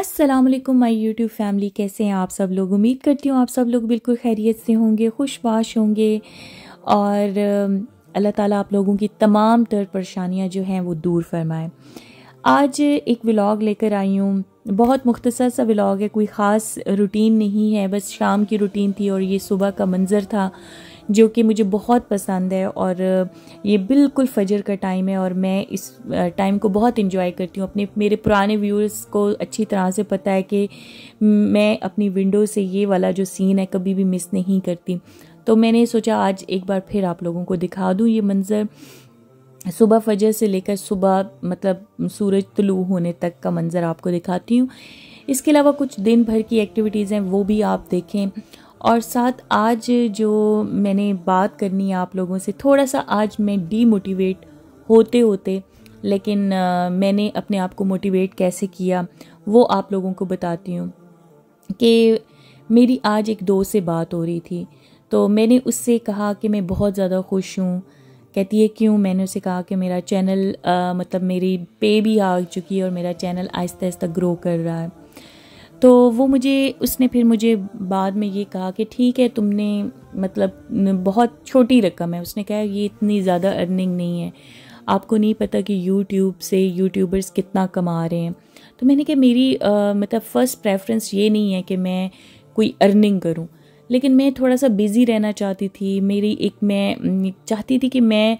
अस्सलाम वालेकुम my YouTube family कैसे हैं आप सब लोग उम्मीद करती हूँ आप सब लोग बिल्कुल खैरियत से होंगे खुशबाश होंगे और अल्लाह ताला आप लोगों की तमाम तर परेशानियाँ जो हैं वो दूर फरमाएँ आज एक व्लॉग लेकर आई हूँ बहुत मुख्तसर सा व्लॉग है कोई ख़ास रूटीन नहीं है बस शाम की रूटीन थी और ये सुबह का मंज़र था जो कि मुझे बहुत पसंद है और ये बिल्कुल फजर का टाइम है और मैं इस टाइम को बहुत इन्जॉय करती हूँ अपने मेरे पुराने व्यूअर्स को अच्छी तरह से पता है कि मैं अपनी विंडो से ये वाला जो सीन है कभी भी मिस नहीं करती तो मैंने सोचा आज एक बार फिर आप लोगों को दिखा दूँ ये मंज़र सुबह फजर से लेकर सुबह मतलब सूरज तलु होने तक का मंज़र आपको दिखाती हूँ इसके अलावा कुछ दिन भर की एक्टिविटीज़ हैं वो भी आप देखें और साथ आज जो मैंने बात करनी है आप लोगों से थोड़ा सा आज मैं डीमोटिवेट होते होते लेकिन मैंने अपने आप को मोटिवेट कैसे किया वो आप लोगों को बताती हूँ कि मेरी आज एक दोस्त से बात हो रही थी तो मैंने उससे कहा कि मैं बहुत ज़्यादा खुश हूँ कहती है क्यों मैंने उसे कहा कि मेरा चैनल आ, मतलब मेरी पे भी आ चुकी है और मेरा चैनल आहिस्ता आहिस्ता ग्रो कर रहा है तो वो मुझे उसने फिर मुझे बाद में ये कहा कि ठीक है तुमने मतलब बहुत छोटी रकम है उसने कहा ये इतनी ज़्यादा अर्निंग नहीं है आपको नहीं पता कि यूट्यूब से यूट्यूबर्स कितना कमा रहे हैं तो मैंने कहा मेरी आ, मतलब फ़र्स्ट प्रेफरेंस ये नहीं है कि मैं कोई अर्निंग करूं लेकिन मैं थोड़ा सा बिज़ी रहना चाहती थी मेरी एक मैं चाहती थी कि मैं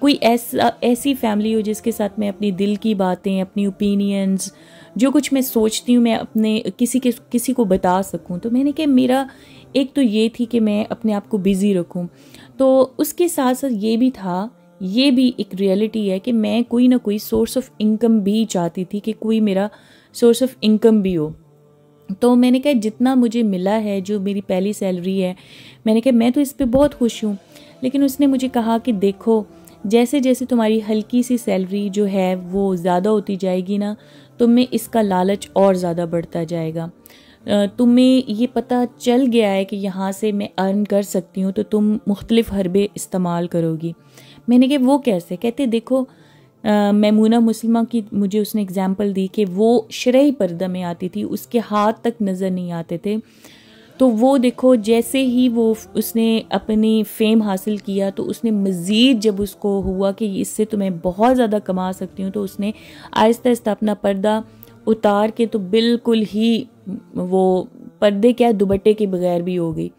कोई ऐसा ऐसी फैमिली हो जिसके साथ मैं अपनी दिल की बातें अपनी ओपिनियंस जो कुछ मैं सोचती हूँ मैं अपने किसी के किसी को बता सकूँ तो मैंने कहा मेरा एक तो ये थी कि मैं अपने आप को बिज़ी रखूँ तो उसके साथ साथ ये भी था ये भी एक रियलिटी है कि मैं कोई ना कोई सोर्स ऑफ इनकम भी चाहती थी कि कोई मेरा सोर्स ऑफ इनकम भी हो तो मैंने कहा जितना मुझे मिला है जो मेरी पहली सैलरी है मैंने कहा मैं तो इस पर बहुत खुश हूँ लेकिन उसने मुझे कहा कि देखो जैसे जैसे तुम्हारी हल्की सी सैलरी जो है वो ज़्यादा होती जाएगी ना तुम्हें इसका लालच और ज़्यादा बढ़ता जाएगा तुम्हें ये पता चल गया है कि यहाँ से मैं अर्न कर सकती हूँ तो तुम मुख्तलिफ़ हरबे इस्तेमाल करोगी मैंने कहा वो कैसे कहते देखो मैमूना मुसलमा की मुझे उसने एग्ज़ाम्पल दी कि वो शरह पर्दा में आती थी उसके हाथ तक नज़र नहीं आते थे तो वो देखो जैसे ही वो उसने अपनी फेम हासिल किया तो उसने मज़ीद जब उसको हुआ कि इससे तो मैं बहुत ज़्यादा कमा सकती हूँ तो उसने आहिस्ता आहिस्ता अपना पर्दा उतार के तो बिल्कुल ही वो पर्दे क्या दुबट्टे के बगैर भी हो गई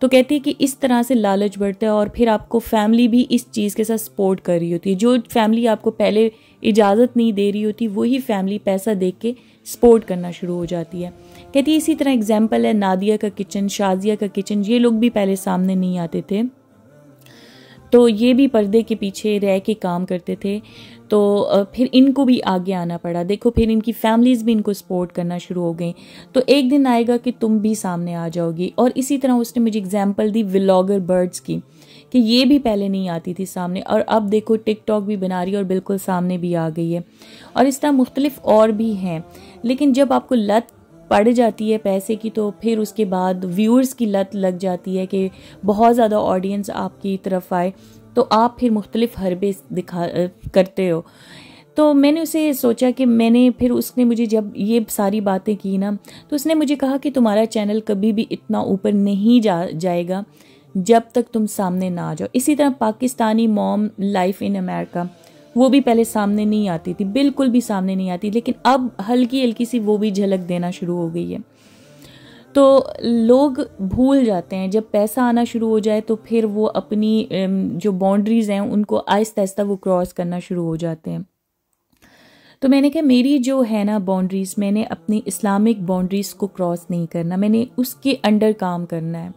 तो कहती है कि इस तरह से लालच बढ़ता है और फिर आपको फैमिली भी इस चीज़ के साथ सपोर्ट कर रही होती है जो फैमिली आपको पहले इजाज़त नहीं दे रही होती वही फैमिली पैसा दे के सपोर्ट करना शुरू हो जाती है कहती है इसी तरह एग्जाम्पल है नादिया का किचन शाजिया का किचन ये लोग भी पहले सामने नहीं आते थे तो ये भी पर्दे के पीछे रह के काम करते थे तो फिर इनको भी आगे आना पड़ा देखो फिर इनकी फैमिलीज़ भी इनको सपोर्ट करना शुरू हो गई तो एक दिन आएगा कि तुम भी सामने आ जाओगी और इसी तरह उसने मुझे एग्जाम्पल दी व्लॉगर बर्ड्स की कि ये भी पहले नहीं आती थी सामने और अब देखो टिकटॉक भी बना रही है और बिल्कुल सामने भी आ गई है और इस तरह मुख्तलिफ और भी हैं लेकिन जब आपको लत पड़ जाती है पैसे की तो फिर उसके बाद व्यूअर्स की लत लग जाती है कि बहुत ज़्यादा ऑडियंस आपकी तरफ आए तो आप फिर मुख्तलिफ हरबे दिखा करते हो तो मैंने उसे सोचा कि मैंने फिर उसने मुझे जब ये सारी बातें की ना तो उसने मुझे कहा कि तुम्हारा चैनल कभी भी इतना ऊपर नहीं जा जाएगा जब तक तुम सामने ना आ जाओ इसी तरह Pakistani mom life in America वो भी पहले सामने नहीं आती थी बिल्कुल भी सामने नहीं आती लेकिन अब हल्की हल्की सी वो भी झलक देना शुरू हो गई है तो लोग भूल जाते हैं जब पैसा आना शुरू हो जाए तो फिर वो अपनी जो बाउंड्रीज़ हैं उनको आहिस्ता आहिस्ता वो क्रॉस करना शुरू हो जाते हैं तो मैंने कहा मेरी जो है ना बाउंड्रीज़ मैंने अपनी इस्लामिक बाउंड्रीज़ को क्रॉस नहीं करना मैंने उसके अंडर काम करना है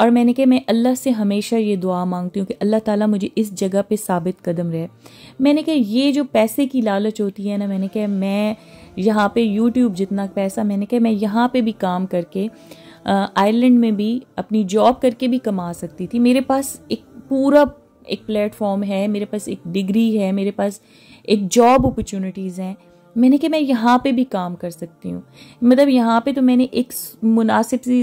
और मैंने कहा मैं अल्लाह से हमेशा ये दुआ मांगती हूँ कि अल्लाह ताला मुझे इस जगह पे साबित कदम रहे मैंने कहा ये जो पैसे की लालच होती है ना मैंने कहा मैं यहाँ पे यूट्यूब जितना पैसा मैंने कहा मैं यहाँ पे भी काम करके आयरलैंड में भी अपनी जॉब करके भी कमा सकती थी मेरे पास एक पूरा एक प्लेटफॉर्म है मेरे पास एक डिग्री है मेरे पास एक जॉब अपॉर्चुनिटीज़ हैं मैंने कहा मैं यहाँ पे भी काम कर सकती हूँ मतलब यहाँ पे तो मैंने एक मुनासिब सी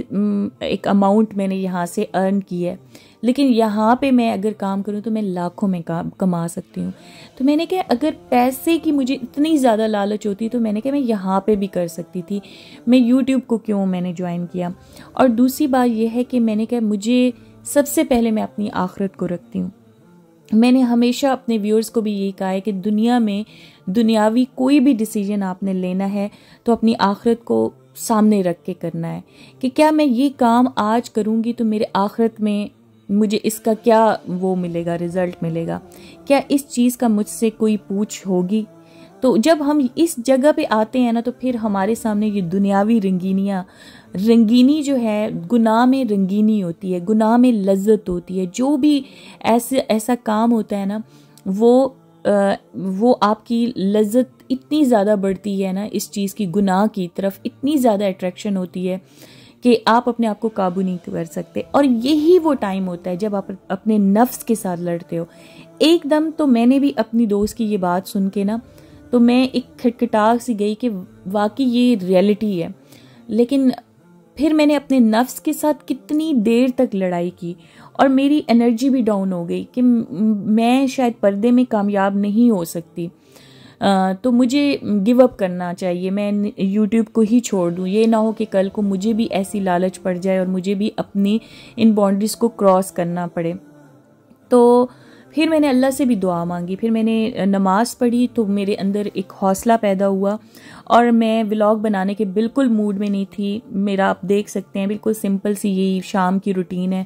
एक अमाउंट मैंने यहाँ से अर्न की है लेकिन यहाँ पे मैं अगर काम करूँ तो मैं लाखों में काम कमा सकती हूँ तो मैंने कहा अगर पैसे की मुझे इतनी ज़्यादा लालच होती तो मैंने कहा मैं यहाँ पे भी कर सकती थी मैं यूट्यूब को क्यों मैंने ज्वाइन किया और दूसरी बात यह है कि मैंने कहा मुझे सबसे पहले मैं अपनी आखरत को रखती हूँ मैंने हमेशा अपने व्यूअर्स को भी यही कहा है कि दुनिया में दुनियावी कोई भी डिसीजन आपने लेना है तो अपनी आखिरत को सामने रख के करना है कि क्या मैं ये काम आज करूँगी तो मेरे आखिरत में मुझे इसका क्या वो मिलेगा रिज़ल्ट मिलेगा क्या इस चीज़ का मुझसे कोई पूछ होगी तो जब हम इस जगह पे आते हैं ना तो फिर हमारे सामने ये दुनियावी रंगीनियाँ रंगीनी जो है गुनाह में रंगीनी होती है गुनाह में लज्जत होती है जो भी ऐसे ऐसा काम होता है ना वो आ, वो आपकी लज्जत इतनी ज़्यादा बढ़ती है ना इस चीज़ की गुनाह की तरफ इतनी ज़्यादा अट्रैक्शन होती है कि आप अपने आप को काबू नहीं कर सकते और यही वो टाइम होता है जब आप अपने नफ्स के साथ लड़ते हो एकदम तो मैंने भी अपनी दोस्त की ये बात सुन के ना तो मैं एक खटखटा सी गई कि वाकई ये रियलिटी है लेकिन फिर मैंने अपने नफ्स के साथ कितनी देर तक लड़ाई की और मेरी एनर्जी भी डाउन हो गई कि मैं शायद पर्दे में कामयाब नहीं हो सकती आ, तो मुझे गिव अप करना चाहिए मैं यूट्यूब को ही छोड़ दूँ ये ना हो कि कल को मुझे भी ऐसी लालच पड़ जाए और मुझे भी अपनी इन बाउंड्रीज़ को क्रॉस करना पड़े तो फिर मैंने अल्लाह से भी दुआ मांगी फिर मैंने नमाज़ पढ़ी तो मेरे अंदर एक हौसला पैदा हुआ और मैं व्लॉग बनाने के बिल्कुल मूड में नहीं थी मेरा आप देख सकते हैं बिल्कुल सिंपल सी यही शाम की रूटीन है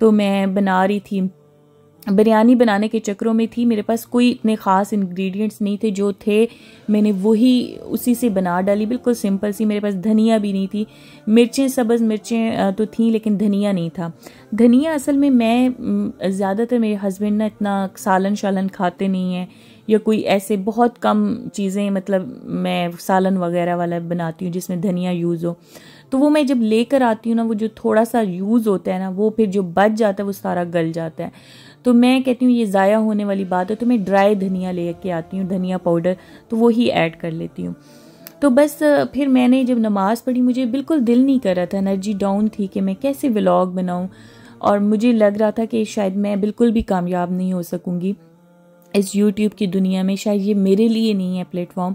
तो मैं बना रही थी बिरयानी बनाने के चक्रों में थी मेरे पास कोई इतने ख़ास इंग्रेडिएंट्स नहीं थे जो थे मैंने वही उसी से बना डाली बिल्कुल सिंपल सी मेरे पास धनिया भी नहीं थी मिर्चें सब्ज़ मिर्चें तो थी लेकिन धनिया नहीं था धनिया असल में मैं ज़्यादातर मेरे हस्बैंड ना इतना सालन शालन खाते नहीं हैं या कोई ऐसे बहुत कम चीज़ें मतलब मैं सालन वगैरह वाला बनाती हूँ जिसमें धनिया यूज़ हो तो वो मैं जब लेकर आती हूँ ना वो जो थोड़ा सा यूज़ होता है ना वो फिर जो बच जाता है वो सारा गल जाता है तो मैं कहती हूँ ये ज़ाया होने वाली बात है तो मैं ड्राई धनिया ले के आती हूँ धनिया पाउडर तो वो ही ऐड कर लेती हूँ तो बस फिर मैंने जब नमाज़ पढ़ी मुझे बिल्कुल दिल नहीं कर रहा था एनर्जी डाउन थी कि मैं कैसे व्लॉग बनाऊँ और मुझे लग रहा था कि शायद मैं बिल्कुल भी कामयाब नहीं हो सकूँगी इस यूट्यूब की दुनिया में शायद ये मेरे लिए नहीं है प्लेटफॉर्म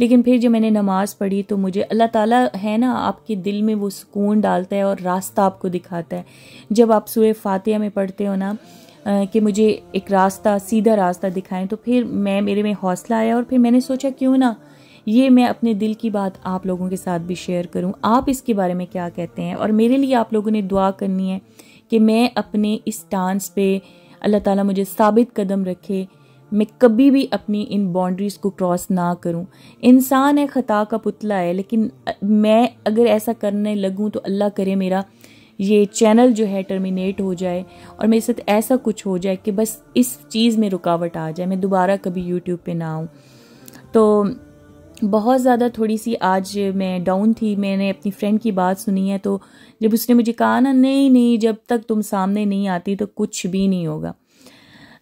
लेकिन फिर जब मैंने नमाज़ पढ़ी तो मुझे अल्लाह ताला है ना आपके दिल में वो सुकून डालता है और रास्ता आपको दिखाता है जब आप सूर्य फातिया में पढ़ते हो ना कि मुझे एक रास्ता सीधा रास्ता दिखाएं तो फिर मैं मेरे में हौसला आया और फिर मैंने सोचा क्यों ना ये मैं अपने दिल की बात आप लोगों के साथ भी शेयर करूं आप इसके बारे में क्या कहते हैं और मेरे लिए आप लोगों ने दुआ करनी है कि मैं अपने इस डांस पे अल्लाह ताला मुझे साबित कदम रखे मैं कभी भी अपनी इन बाउंड्रीज़ को क्रॉस ना करूं इंसान है ख़ता का पुतला है लेकिन मैं अगर ऐसा करने लगूं तो अल्लाह करे मेरा ये चैनल जो है टर्मिनेट हो जाए और मेरे साथ ऐसा कुछ हो जाए कि बस इस चीज़ में रुकावट आ जाए मैं दोबारा कभी यूट्यूब पे ना आऊँ तो बहुत ज़्यादा थोड़ी सी आज मैं डाउन थी मैंने अपनी फ्रेंड की बात सुनी है तो जब उसने मुझे कहा ना नहीं नहीं जब तक तुम सामने नहीं आती तो कुछ भी नहीं होगा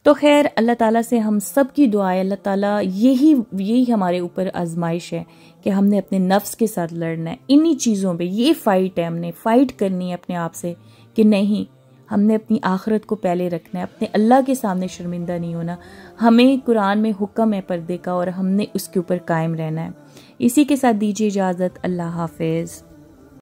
तो खैर अल्लाह ताला से हम सब की दुआएं अल्लाह ताला यही यही हमारे ऊपर आजमाइश है कि हमने अपने नफ्स के साथ लड़ना है इन्हीं चीज़ों पे ये फ़ाइट है हमने फ़ाइट करनी है अपने आप से कि नहीं हमने अपनी आखरत को पहले रखना है अपने अल्लाह के सामने शर्मिंदा नहीं होना हमें कुरान में हुक्म है पर्दे का और हमने उसके ऊपर कायम रहना है इसी के साथ दीजिए इजाज़त अल्लाह हाफिज़